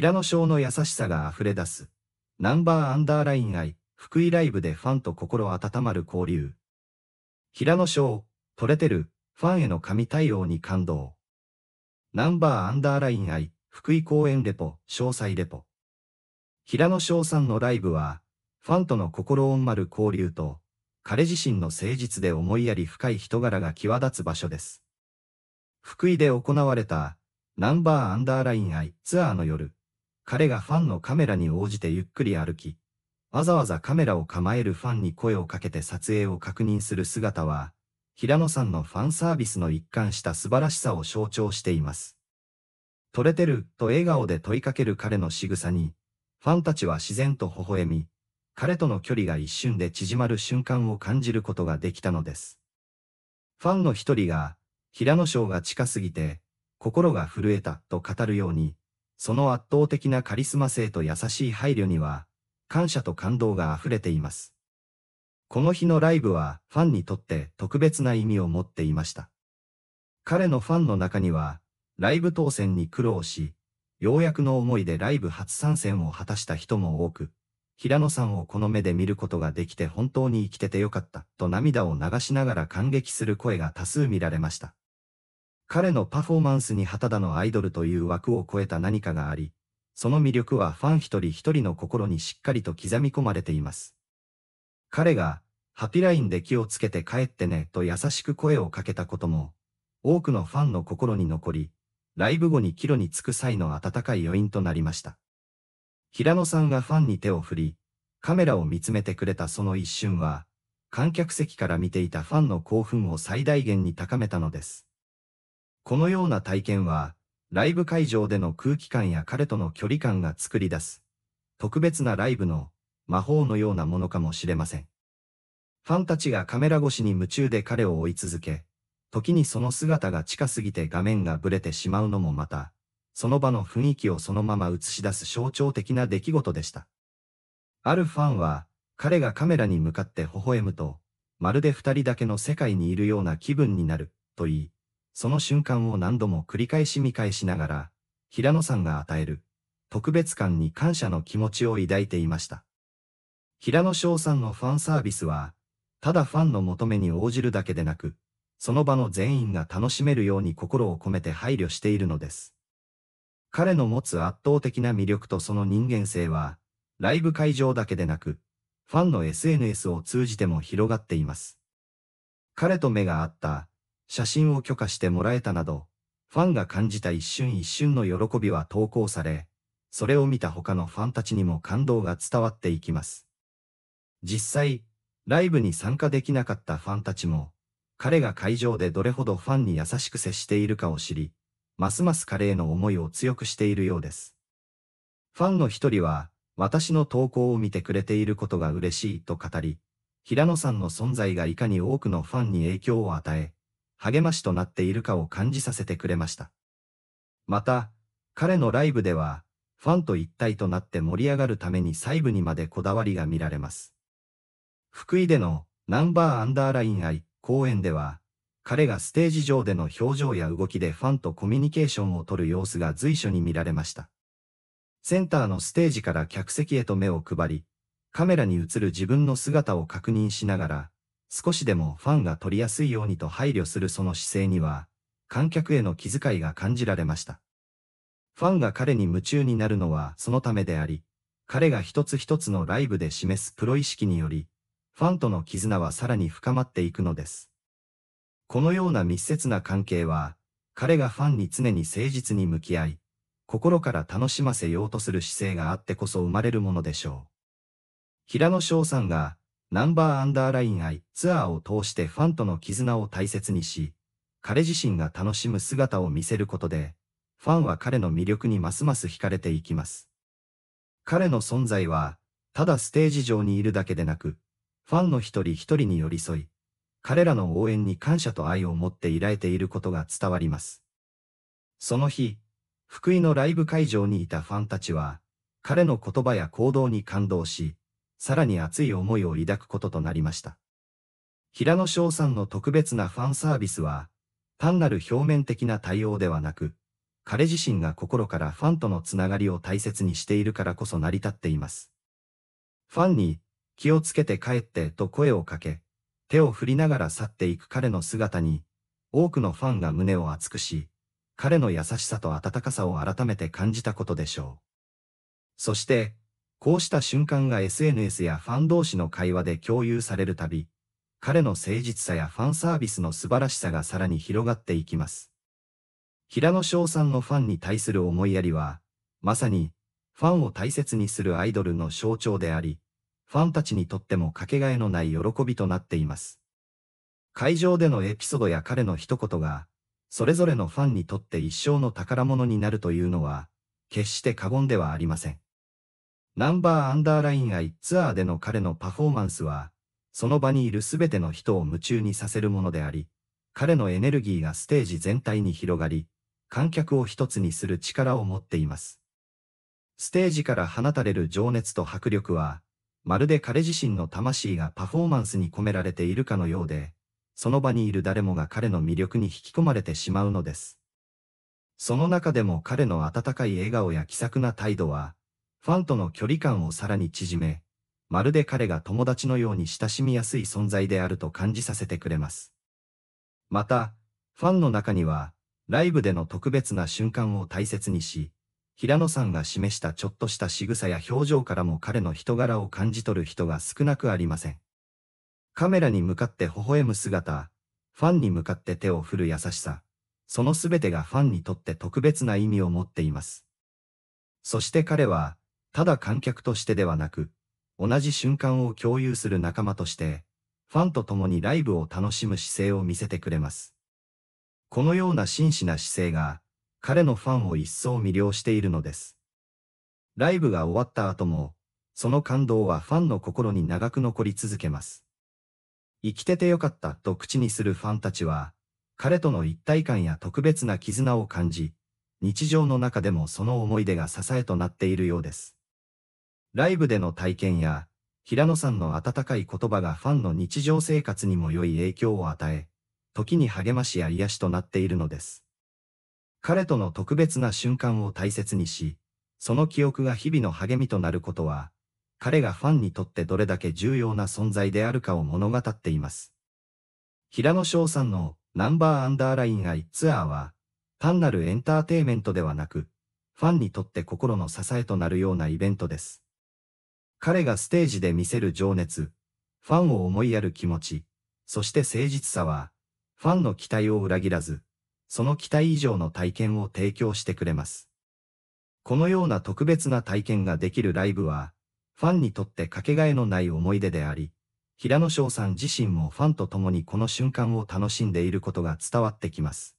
平野翔の優しさが溢れ出す。ナンバーアンダーライン愛、福井ライブでファンと心温まる交流。平野翔、トれてる、ファンへの神対応に感動。ナンバーアンダーライン愛、福井公演レポ、詳細レポ。平野翔さんのライブは、ファンとの心温まる交流と、彼自身の誠実で思いやり深い人柄が際立つ場所です。福井で行われた、ナンバーアンダーライン愛ツアーの夜、彼がファンのカメラに応じてゆっくり歩き、わざわざカメラを構えるファンに声をかけて撮影を確認する姿は、平野さんのファンサービスの一貫した素晴らしさを象徴しています。撮れてると笑顔で問いかける彼の仕草に、ファンたちは自然と微笑み、彼との距離が一瞬で縮まる瞬間を感じることができたのです。ファンの一人が、平野翔が近すぎて、心が震えたと語るように、その圧倒的なカリスマ性と優しい配慮には、感謝と感動が溢れています。この日のライブはファンにとって特別な意味を持っていました。彼のファンの中には、ライブ当選に苦労し、ようやくの思いでライブ初参戦を果たした人も多く、平野さんをこの目で見ることができて本当に生きててよかったと涙を流しながら感激する声が多数見られました。彼のパフォーマンスに旗田のアイドルという枠を超えた何かがあり、その魅力はファン一人一人の心にしっかりと刻み込まれています。彼が、ハピラインで気をつけて帰ってねと優しく声をかけたことも、多くのファンの心に残り、ライブ後に帰路に着く際の温かい余韻となりました。平野さんがファンに手を振り、カメラを見つめてくれたその一瞬は、観客席から見ていたファンの興奮を最大限に高めたのです。このような体験は、ライブ会場での空気感や彼との距離感が作り出す、特別なライブの魔法のようなものかもしれません。ファンたちがカメラ越しに夢中で彼を追い続け、時にその姿が近すぎて画面がブレてしまうのもまた、その場の雰囲気をそのまま映し出す象徴的な出来事でした。あるファンは、彼がカメラに向かって微笑むと、まるで二人だけの世界にいるような気分になる、と言い、その瞬間を何度も繰り返し見返しながら、平野さんが与える、特別感に感謝の気持ちを抱いていました。平野翔さんのファンサービスは、ただファンの求めに応じるだけでなく、その場の全員が楽しめるように心を込めて配慮しているのです。彼の持つ圧倒的な魅力とその人間性は、ライブ会場だけでなく、ファンの SNS を通じても広がっています。彼と目が合った写真を許可してもらえたなど、ファンが感じた一瞬一瞬の喜びは投稿され、それを見た他のファンたちにも感動が伝わっていきます。実際、ライブに参加できなかったファンたちも、彼が会場でどれほどファンに優しく接しているかを知り、ますます彼への思いを強くしているようです。ファンの一人は、私の投稿を見てくれていることが嬉しいと語り、平野さんの存在がいかに多くのファンに影響を与え、励ましとなっているかを感じさせてくれました。また、彼のライブでは、ファンと一体となって盛り上がるために細部にまでこだわりが見られます。福井でのナンバーアンダーライン愛公演では、彼がステージ上での表情や動きでファンとコミュニケーションをとる様子が随所に見られました。センターのステージから客席へと目を配り、カメラに映る自分の姿を確認しながら、少しでもファンが取りやすいようにと配慮するその姿勢には、観客への気遣いが感じられました。ファンが彼に夢中になるのはそのためであり、彼が一つ一つのライブで示すプロ意識により、ファンとの絆はさらに深まっていくのです。このような密接な関係は、彼がファンに常に誠実に向き合い、心から楽しませようとする姿勢があってこそ生まれるものでしょう。平野翔さんがナンバーアンダーライン愛ツアーを通してファンとの絆を大切にし、彼自身が楽しむ姿を見せることで、ファンは彼の魅力にますます惹かれていきます。彼の存在は、ただステージ上にいるだけでなく、ファンの一人一人に寄り添い、彼らの応援に感謝と愛を持っていられていることが伝わります。その日、福井のライブ会場にいたファンたちは、彼の言葉や行動に感動し、さらに熱い思いを抱くこととなりました。平野翔さんの特別なファンサービスは、単なる表面的な対応ではなく、彼自身が心からファンとのつながりを大切にしているからこそ成り立っています。ファンに、気をつけて帰ってと声をかけ、手を振りながら去っていく彼の姿に、多くのファンが胸を熱くし、彼の優しさと温かさを改めて感じたことでしょう。そして、こうした瞬間が SNS やファン同士の会話で共有されるたび、彼の誠実さやファンサービスの素晴らしさがさらに広がっていきます。平野翔さんのファンに対する思いやりは、まさに、ファンを大切にするアイドルの象徴であり、ファンたちにとってもかけがえのない喜びとなっています。会場でのエピソードや彼の一言が、それぞれのファンにとって一生の宝物になるというのは、決して過言ではありません。ナンバーアンダーラインアイツアーでの彼のパフォーマンスは、その場にいるすべての人を夢中にさせるものであり、彼のエネルギーがステージ全体に広がり、観客を一つにする力を持っています。ステージから放たれる情熱と迫力は、まるで彼自身の魂がパフォーマンスに込められているかのようで、その場にいる誰もが彼の魅力に引き込まれてしまうのです。その中でも彼の温かい笑顔や気さくな態度は、ファンとの距離感をさらに縮め、まるで彼が友達のように親しみやすい存在であると感じさせてくれます。また、ファンの中には、ライブでの特別な瞬間を大切にし、平野さんが示したちょっとした仕草や表情からも彼の人柄を感じ取る人が少なくありません。カメラに向かって微笑む姿、ファンに向かって手を振る優しさ、その全てがファンにとって特別な意味を持っています。そして彼は、ただ観客としてではなく、同じ瞬間を共有する仲間として、ファンと共にライブを楽しむ姿勢を見せてくれます。このような真摯な姿勢が、彼のファンを一層魅了しているのです。ライブが終わった後も、その感動はファンの心に長く残り続けます。生きててよかったと口にするファンたちは、彼との一体感や特別な絆を感じ、日常の中でもその思い出が支えとなっているようです。ライブでの体験や、平野さんの温かい言葉がファンの日常生活にも良い影響を与え、時に励ましや癒しとなっているのです。彼との特別な瞬間を大切にし、その記憶が日々の励みとなることは、彼がファンにとってどれだけ重要な存在であるかを物語っています。平野翔さんのナンバーアンダーライン愛ツアーは、単なるエンターテイメントではなく、ファンにとって心の支えとなるようなイベントです。彼がステージで見せる情熱、ファンを思いやる気持ち、そして誠実さは、ファンの期待を裏切らず、その期待以上の体験を提供してくれます。このような特別な体験ができるライブは、ファンにとってかけがえのない思い出であり、平野翔さん自身もファンと共にこの瞬間を楽しんでいることが伝わってきます。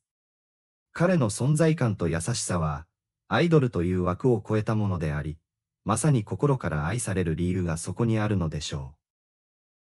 彼の存在感と優しさは、アイドルという枠を超えたものであり、まさに心から愛される理由がそこにあるのでしょう。